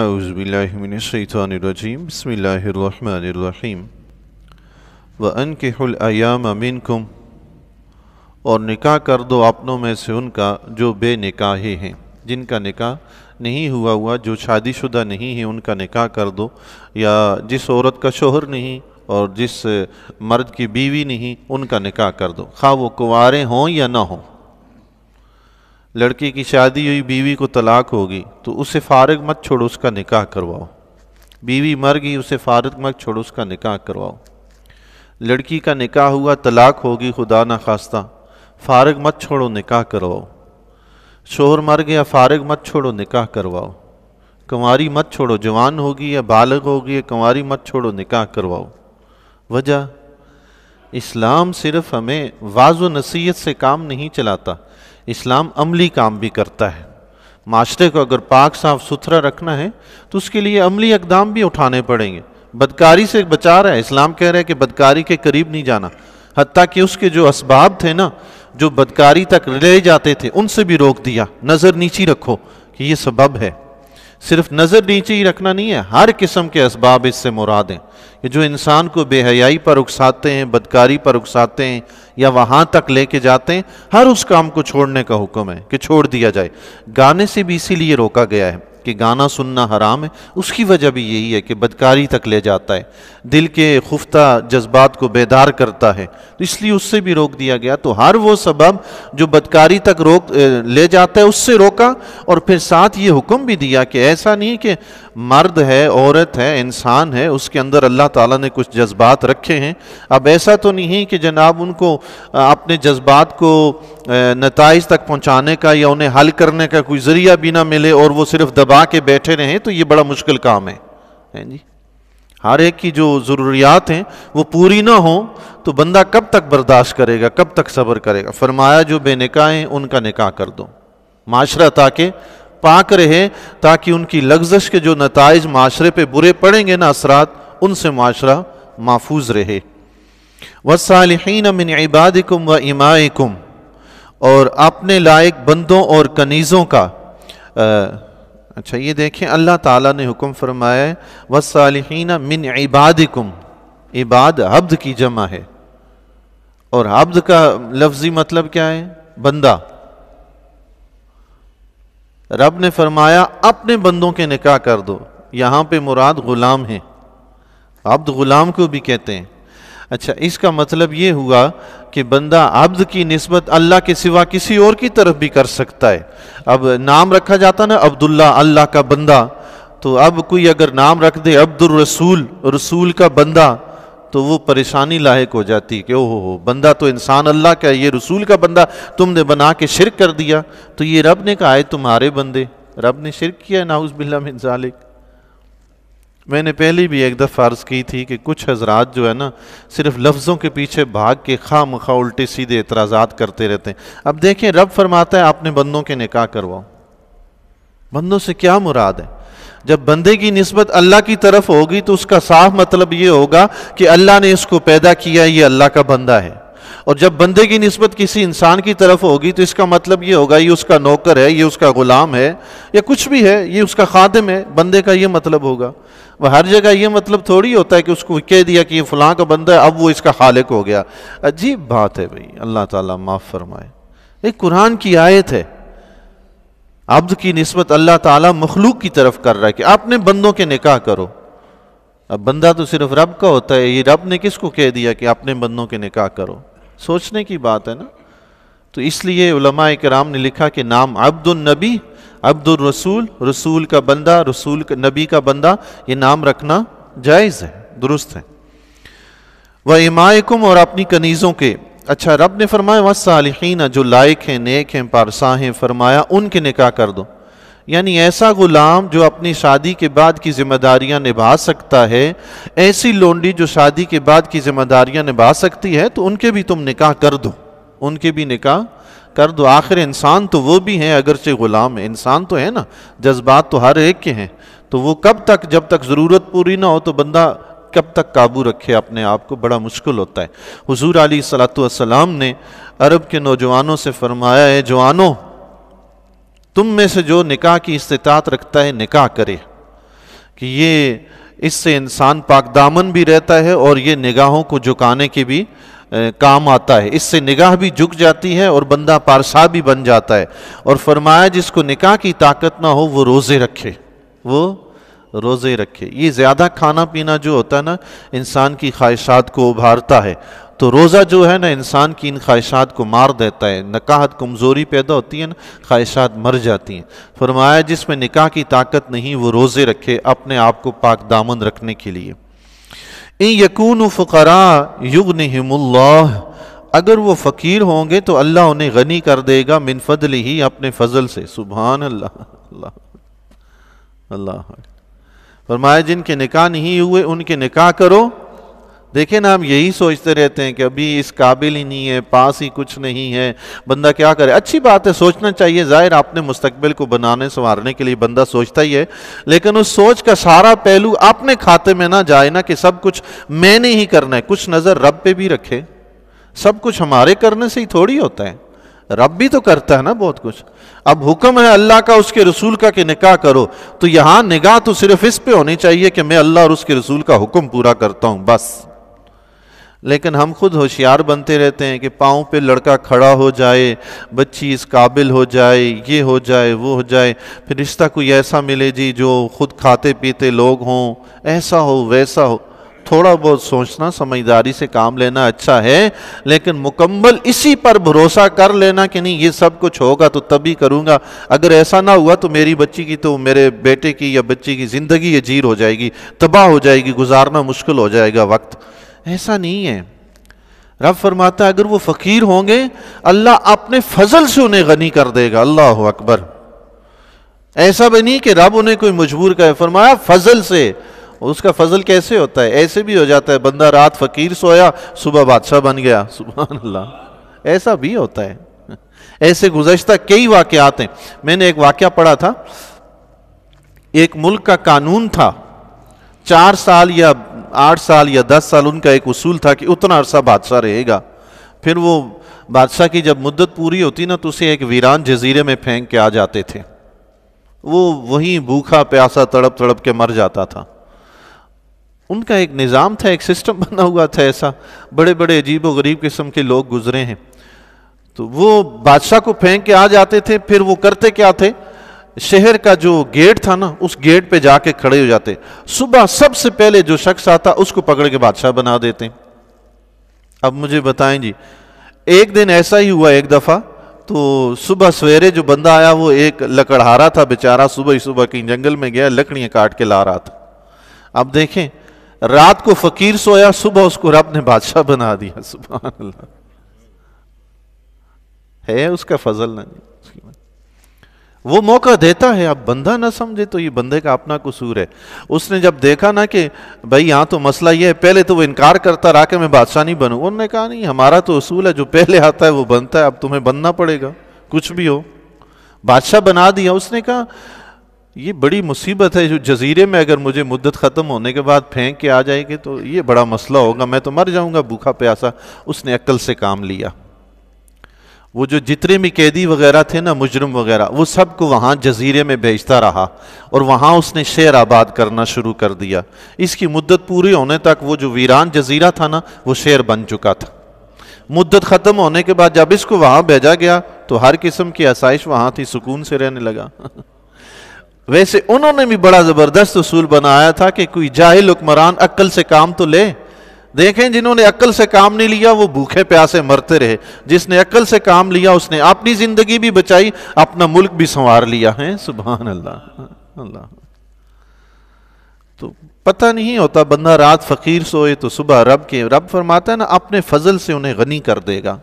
अज़बिल्लिमिनशैतरजीम बसमीम व अन के हयाम अमीन कुम और निकाह कर दो अपनों में से उनका जो बे ही हैं जिनका निकाह नहीं हुआ हुआ जो शादीशुदा नहीं है उनका निकाह कर दो या जिस औरत का शोहर नहीं और जिस मर्द की बीवी नहीं उनका निकाह कर दो खा वो कुंवारे हों या ना हों लड़के की शादी हुई बीवी को तलाक होगी तो उसे फारग मत छोड़ो उसका निकाह करवाओ बीवी मर गई उसे फारग मत छोड़ो उसका निकाह करवाओ लड़की का निकाह हुआ तलाक होगी खुदा ना खास्ता फारग मत छोड़ो निकाह करवाओ शोहर मर गया फारग मत छोड़ो निकाह करवाओ कंवारी मत छोड़ो जवान होगी या बालग होगी या कंवारी मत छोड़ो निकाह करवाओ वजह इस्लाम सिर्फ हमें वाज नसीहत से काम नहीं चलाता इस्लाम अमली काम भी करता है माशरे को अगर पाक साफ सुथरा रखना है तो उसके लिए अमली इकदाम भी उठाने पड़ेंगे बदकारी से बचा रहा है इस्लाम कह रहा है कि बदकारी के करीब नहीं जाना हती कि उसके जो इसबाब थे ना जो बदकारी तक ले जाते थे उनसे भी रोक दिया नज़र नीची रखो कि ये सबब है सिर्फ नज़र नीचे ही रखना नहीं है हर किस्म के इसबाब इससे मुराद हैं कि जो इंसान को बेहयाई पर उकसाते हैं बदकारी पर उकसाते हैं या वहाँ तक लेके जाते हैं हर उस काम को छोड़ने का हुक्म है कि छोड़ दिया जाए गाने से भी इसीलिए रोका गया है कि गाना सुनना हराम है उसकी वजह भी यही है कि बदकारी तक ले जाता है दिल के खुफ्ता जज्बात को बेदार करता है तो इसलिए उससे भी रोक दिया गया तो हर वो सबब जो बदकारी तक रोक ले जाता है उससे रोका और फिर साथ ये हुक्म भी दिया कि ऐसा नहीं कि मर्द है औरत है इंसान है उसके अंदर अल्लाह ताला ने कुछ जज्बात रखे हैं अब ऐसा तो नहीं कि जनाब उनको अपने जज्बात को नतज तक पहुँचाने का या उन्हें हल करने का कोई ज़रिया भी ना मिले और वो सिर्फ दबा के बैठे रहें तो ये बड़ा मुश्किल काम है हैं जी हर एक की जो ज़रूरियात हैं वो पूरी ना हो तो बंदा कब तक बर्दाश्त करेगा कब तक सब्र करेगा फरमाया जो बेनिका हैं उनका निकाह कर दो माशरा ताकि पाक रहे ताकि उनकी लग्जश के जो नतज माशरे पर बुरे पड़ेंगे ना असरात उनसे माशरा महफूज रहे वसालहीन मिन इबादिकुम व इमाकुम और अपने लायक बंदों और कनीज़ों का आ, अच्छा ये देखें अल्लाह ताला ने हुक्म फरमाया है वसालहीन मिन इबादिकुम इबाद हब्द की जमा है और हब्द का लफ्जी मतलब क्या है बंदा रब ने फरमाया अपने बंदों के निकाह कर दो यहाँ पे मुराद गुलाम है अब्द गुलाम को भी कहते हैं अच्छा इसका मतलब ये हुआ कि बंदा अब्द की नस्बत अल्लाह के सिवा किसी और की तरफ भी कर सकता है अब नाम रखा जाता ना अब्दुल्ला अल्लाह का बंदा तो अब कोई अगर नाम रख दे अब्दुल रसूल रसूल का बंदा तो वो परेशानी लायक हो जाती कि ओहो हो बंदा तो इंसान अल्लाह का ये रसूल का बंदा तुमने बना के शिरक कर दिया तो ये रब ने कहा है तुम्हारे बंदे रब ने शिरक किया नाउस बिल्ला मैंने पहले भी एक दफ़ा अर्ज़ की थी कि कुछ हजरात जो है ना सिर्फ लफ्ज़ों के पीछे भाग के खाम खा उल्टे सीधे एतराज़ात करते रहते हैं अब देखें रब फरमाता है आपने बंदों के निकाह करवाओ बंदों से क्या मुराद है जब बंदे की नस्बत अल्लाह की तरफ होगी तो उसका साफ मतलब ये होगा कि अल्लाह ने इसको पैदा किया ये अल्लाह का बंदा है और जब बंदे की नस्बत किसी इंसान की तरफ होगी तो इसका मतलब ये होगा ये उसका नौकर है ये उसका ग़ुलाम है या कुछ भी है ये उसका खादम है बंदे का ये मतलब होगा वह हर जगह ये मतलब थोड़ी होता है कि उसको कह दिया कि ये फलां का बंदा है अब वो इसका खालिक हो गया अजीब बात है भाई अल्लाह ताला माफ़ फरमाए एक कुरान की आयत है अब्द की नस्बत अल्लाह ताला मखलूक की तरफ कर रहा है कि आपने बंदों के निकाह करो अब बंदा तो सिर्फ रब का होता है ये रब ने किसको कह दिया कि अपने बंदों के निकाह करो सोचने की बात है ना तो इसलिए कराम ने लिखा कि नाम अब्दुलनबी अब्दुल रसूल रसूल का बंदा रसूल का नबी का बंदा ये नाम रखना जायज़ है दुरुस्त है वह इमायकुम और अपनी कनीज़ों के अच्छा रब ने फरमाया वह सालहीन जो लायक हैं नेक हैं पारसा हैं फरमाया उनके निकाह कर दो यानी ऐसा गुलाम जो अपनी शादी के बाद की जिम्मेदारियां निभा सकता है ऐसी लोंडी जो शादी के बाद की जिम्मेदारियां निभा सकती है तो उनके भी तुम निकाह कर दो उनके भी निकाह कर दो आखिर इंसान तो वो भी हैं अगरचे गुलाम है इंसान तो है ना जज्बात तो हर एक के हैं तो वो कब तक जब तक ज़रूरत पूरी ना हो तो बंदा कब तक काबू रखे अपने आप को बड़ा मुश्किल होता है हुजूर अली सलाम ने अरब के नौजवानों से फरमाया है जवानों तुम में से जो निकाह की इस्तात रखता है निकाह करे कि ये इससे इंसान पाकदामन भी रहता है और ये निगाहों को झुकाने के भी काम आता है इससे निगाह भी झुक जाती है और बंदा पारसा भी बन जाता है और फरमाया जिसको निकाह की ताकत ना हो वो रोज़े रखे वो रोज़े रखे ये ज़्यादा खाना पीना जो होता है ना इंसान की ख्वाहिशात को उभारता है तो रोज़ा जो है ना इंसान की इन ख्वाहिशात को मार देता है नकाहत कमज़ोरी पैदा होती है ना ख्वाहिशात मर जाती हैं फरमाया जिसमें निकाह की ताकत नहीं वो रोज़े रखे अपने आप को पाक दामन रखने के लिए इन यकून फ़करा युग अगर वो फ़कीर होंगे तो अल्लाह उन्हें गनी कर देगा मिन ही अपने फजल से सुबहान अल्लाह अल्लाह अल्लाह फरमाया जिनके निकाह नहीं हुए उनके निकाह करो देखें ना हम यही सोचते रहते हैं कि अभी इस काबिल ही नहीं है पास ही कुछ नहीं है बंदा क्या करे अच्छी बात है सोचना चाहिए ज़ाहिर आपने मुस्तबिल को बनाने संवारने के लिए बंदा सोचता ही है लेकिन उस सोच का सारा पहलू अपने खाते में ना जाए ना कि सब कुछ मैंने ही करना है कुछ नज़र रब पे भी रखे सब कुछ हमारे करने से ही थोड़ी होता है रब भी तो करता है ना बहुत कुछ अब हुक्म है अल्लाह का उसके रसूल का कि निकाह करो तो यहाँ निगाह तो सिर्फ इस पे होनी चाहिए कि मैं अल्लाह और उसके रसूल का हुक्म पूरा करता हूँ बस लेकिन हम खुद होशियार बनते रहते हैं कि पाँव पे लड़का खड़ा हो जाए बच्ची इस काबिल हो जाए ये हो जाए वो हो जाए फिर रिश्ता कोई ऐसा मिले जी जो खुद खाते पीते लोग हों ऐसा हो वैसा हो थोड़ा बहुत सोचना समझदारी से काम लेना अच्छा है लेकिन मुकम्मल इसी पर भरोसा कर लेना कि नहीं ये सब कुछ होगा तो तभी करूँगा अगर ऐसा ना हुआ तो मेरी बच्ची की तो मेरे बेटे की या बच्ची की ज़िंदगी अजीर हो जाएगी तबाह हो जाएगी गुजारना मुश्किल हो जाएगा वक्त ऐसा नहीं है रब फरमाता अगर वो फकीर होंगे अल्लाह अपने फजल से उन्हें गनी कर देगा अल्लाह अकबर ऐसा भी नहीं कि रब उन्हें कोई मजबूर करे फरमाया फजल से उसका फजल कैसे होता है ऐसे भी हो जाता है बंदा रात फकीर सोया सुबह बादशाह बन गया सुबह अल्लाह ऐसा भी होता है ऐसे गुजशत कई वाकत हैं मैंने एक वाक्य पढ़ा था एक मुल्क का कानून था चार साल या आठ साल या दस साल उनका एक उसूल था कि उतना अरसा बादशाह रहेगा फिर वो बादशाह की जब मुद्दत पूरी होती ना तो उसे एक वीरान जजीरे में फेंक के आ जाते थे वो वहीं भूखा प्यासा तड़प तड़प के मर जाता था उनका एक निज़ाम था एक सिस्टम बना हुआ था ऐसा बड़े बड़े अजीब व गरीब किस्म के लोग गुजरे हैं तो वो बादशाह को फेंक के आ जाते थे फिर वो करते क्या थे शहर का जो गेट था ना उस गेट पे जाके खड़े हो जाते सुबह सबसे पहले जो शख्स आता उसको पकड़ के बादशाह बना देते अब मुझे बताएं जी एक दिन ऐसा ही हुआ एक दफ़ा तो सुबह सवेरे जो बंदा आया वो एक लकड़हारा था बेचारा सुबह ही सुबह कहीं जंगल में गया लकड़ियां काट के ला रहा था अब देखें रात को फकीर सोया सुबह उसको रब ने बादशाह बना दिया सुबह है उसका फजल ना वो मौका देता है आप बंदा ना समझे तो ये बंदे का अपना कसूर है उसने जब देखा ना कि भाई यहाँ तो मसला ये है पहले तो वो इनकार करता रहा कि मैं बादशाह नहीं बनूँ उन्होंने कहा नहीं हमारा तो असूल है जो पहले आता है वो बनता है अब तुम्हें बनना पड़ेगा कुछ भी हो बादशाह बना दिया उसने कहा ये बड़ी मुसीबत है जो जजीरे में अगर मुझे मुद्दत ख़त्म होने के बाद फेंक के आ जाएगी तो ये बड़ा मसला होगा मैं तो मर जाऊँगा भूखा प्यासा उसने अक्ल से काम लिया वो जो जितने भी कैदी वगैरह थे ना मुजरम वगैरह वो सबको वहाँ जजीरे में भेजता रहा और वहाँ उसने शेर आबाद करना शुरू कर दिया इसकी मुद्दत पूरी होने तक वो जो वीरान जजीरा था ना वो शेर बन चुका था मुद्दत ख़त्म होने के बाद जब इसको वहाँ भेजा गया तो हर किस्म की आसाइश वहाँ थी सुकून से रहने लगा वैसे उन्होंने भी बड़ा ज़बरदस्त असूल बनाया था कि कोई जाहिल हुक्मरान अक्ल से काम तो ले देखें जिन्होंने अक्ल से काम नहीं लिया वो भूखे प्यासे मरते रहे जिसने अक्ल से काम लिया उसने अपनी जिंदगी भी बचाई अपना मुल्क भी संवार लिया है सुबह अल्लाह अल्लाह तो पता नहीं होता बंदा रात फकीर सोए तो सुबह रब के रब फरमाता है ना अपने फजल से उन्हें गनी कर देगा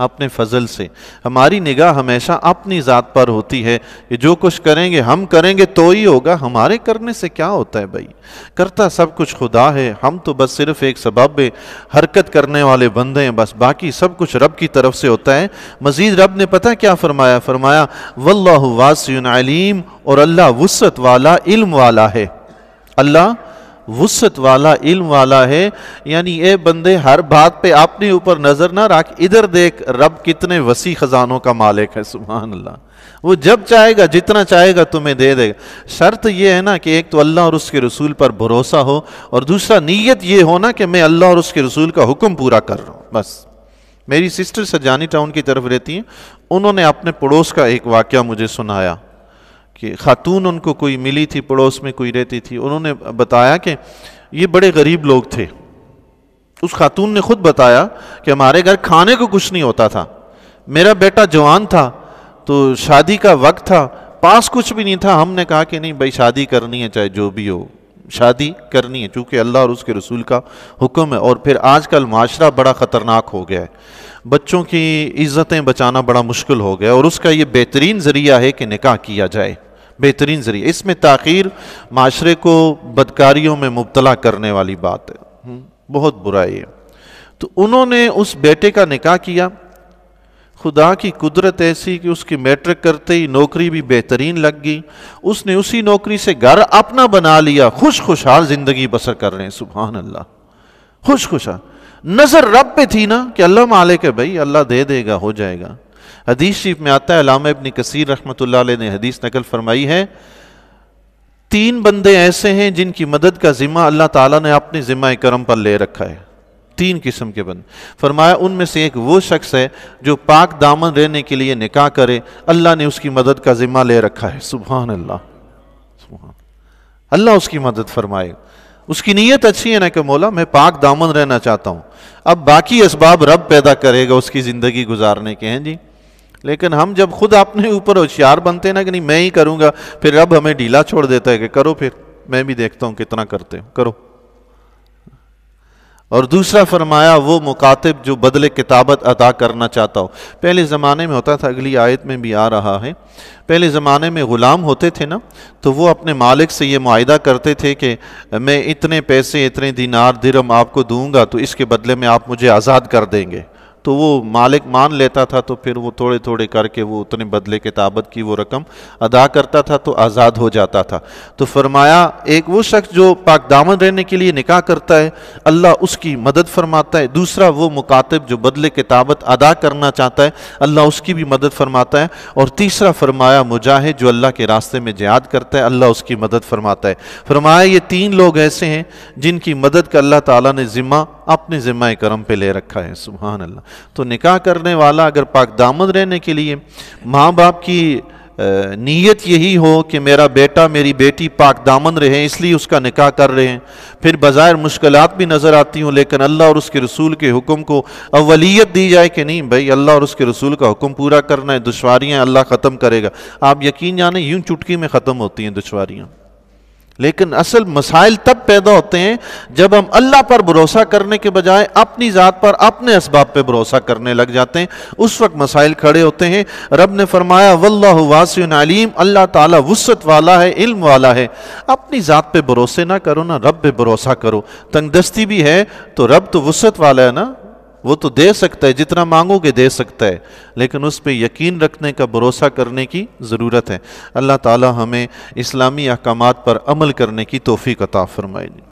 अपने फजल से हमारी निगाह हमेशा अपनी ज़ात पर होती है कि जो कुछ करेंगे हम करेंगे तो ही होगा हमारे करने से क्या होता है भाई करता सब कुछ खुदा है हम तो बस सिर्फ एक सबब हरकत करने वाले बंदे हैं बस बाकी सब कुछ रब की तरफ से होता है मज़ीद रब ने पता क्या फ़रमाया फ़रमाया वल्लह वासीम और अल्लाह वसत वाला इल्म वाला है अल्लाह वसत वाला इल्म वाला है यानी ये बंदे हर बात पे अपने ऊपर नज़र ना रख इधर देख रब कितने वसी ख़जानों का मालिक है सुबहान अल्लाह वो जब चाहेगा जितना चाहेगा तुम्हें दे देगा शर्त यह है ना कि एक तो अल्लाह और उसके रसूल पर भरोसा हो और दूसरा नीयत ये हो ना कि मैं अल्लाह और उसके रसूल का हुक्म पूरा कर रहा हूँ बस मेरी सिस्टर सजानी टाउन की तरफ रहती हैं उन्होंने अपने पड़ोस का एक वाक्य मुझे सुनाया कि खातून उनको कोई मिली थी पड़ोस में कोई रहती थी उन्होंने बताया कि ये बड़े गरीब लोग थे उस खातून ने खुद बताया कि हमारे घर खाने को कुछ नहीं होता था मेरा बेटा जवान था तो शादी का वक्त था पास कुछ भी नहीं था हमने कहा कि नहीं भाई शादी करनी है चाहे जो भी हो शादी करनी है चूँकि अल्लाह और उसके रसूल का हुक्म है और फिर आजकल माशरा बड़ा ख़तरनाक हो गया है बच्चों की इज़्ज़तें बचाना बड़ा मुश्किल हो गया और उसका ये बेहतरीन ज़रिया है कि निकाह किया जाए बेहतरीन ज़रिया इसमें ताखीर माशरे को बदकारियों में मुबतला करने वाली बात है हम्म, बहुत बुरा ये तो उन्होंने उस बेटे का निकाह किया खुदा की कुदरत ऐसी कि उसकी मैट्रिक करते ही नौकरी भी बेहतरीन लग गई उसने उसी नौकरी से घर अपना बना लिया खुश खुशहाल ज़िंदगी बसर कर रहे हैं सुबह अल्लाह खुश खुशहाल नज़र रब पे थी ना कि अल्लाह मालिक है भाई अल्लाह दे देगा हो जाएगा हदीस शरीफ में आता है अलामा इबन कसीर रहमत ने हदीस नकल फरमाई है तीन बंदे ऐसे हैं जिनकी मदद का ज़िम्मा अल्लाह ताला ने अपने ज़िम्मा करम पर ले रखा है तीन किस्म के बंद फरमाया उनमें से एक वो शख्स है जो पाक दामन रहने के लिए निकाह करे अल्लाह ने उसकी मदद का ज़िम्मा ले रखा है सुबह अल्लाह अल्लाह उसकी मदद फरमाए उसकी नीयत अच्छी है ना कि मौला मैं पाक दामन रहना चाहता हूँ अब बाकी इसबाब रब पैदा करेगा उसकी ज़िंदगी गुजारने के हैं जी लेकिन हम जब खुद अपने ऊपर होशियार बनते हैं ना कि नहीं मैं ही करूँगा फिर रब हमें ढीला छोड़ देता है कि करो फिर मैं भी देखता हूँ कितना करते हो करो और दूसरा फरमाया वो मुकातिब जो बदले किताबत अदा करना चाहता हो पहले ज़माने में होता था अगली आयत में भी आ रहा है पहले ज़माने में ग़ुलाम होते थे ना तो वो अपने मालिक से ये माहा करते थे कि मैं इतने पैसे इतने दिनार दिरम आपको दूंगा तो इसके बदले में आप मुझे आज़ाद कर देंगे तो वो मालिक मान लेता था तो फिर वो थोड़े थोड़े करके वो उतने बदले के ताबत की वो रकम अदा करता था तो आज़ाद हो जाता था तो फरमाया एक वो शख्स जो पाक दामन रहने के लिए निकाह करता है अल्लाह उसकी मदद फरमाता है दूसरा वो मुकातब जो बदले के ताबत अदा करना चाहता है अल्लाह उसकी भी मदद फरमाता है और तीसरा फरमाया मुजाहिद जो अल्लाह के रास्ते में जयाद करता है अल्लाह उसकी मदद फरमाता है फरमाया ये तीन लोग ऐसे हैं जिनकी मदद का अल्लाह तला ने ज़िम्मा अपने ज़िम्मा करम पे ले रखा है सुबहान अल्लाह तो निकाह करने वाला अगर पाक दामद रहने के लिए माँ बाप की नीयत यही हो कि मेरा बेटा मेरी बेटी पाक दामन रहे इसलिए उसका निकाह कर रहे हैं फिर बाज़ाहिर मुश्किल भी नज़र आती हूँ लेकिन अल्लाह और उसके रसूल के हुक्म को अवलीत दी जाए कि नहीं भाई अल्लाह और उसके रसूल का हुक्म पूरा करना है दुशारियाँ अल्लाह ख़त्म करेगा आप यकीन जाने यूँ चुटकी में ख़त्म होती हैं दुशारियाँ लेकिन असल मसाइल तब पैदा होते हैं जब हम अल्लाह पर भरोसा करने के बजाय अपनी ज़ात पर अपने इसबाब पर भरोसा करने लग जाते हैं उस वक्त मसाइल खड़े होते हैं रब ने फरमाया वल्ला वासन अलीम अल्लाह ताला वसत वाला है इल्म वाला है अपनी ज़ात पर भरोसे ना करो ना रब पर भरोसा करो तंगदस्ती भी है तो रब तो वसत वाला है ना वो तो दे सकता है जितना मांगोगे दे सकता है लेकिन उस पर यकीन रखने का भरोसा करने की ज़रूरत है अल्लाह ताला हमें इस्लामी अहकाम पर अमल करने की तोहफी कता फ़रमाएगी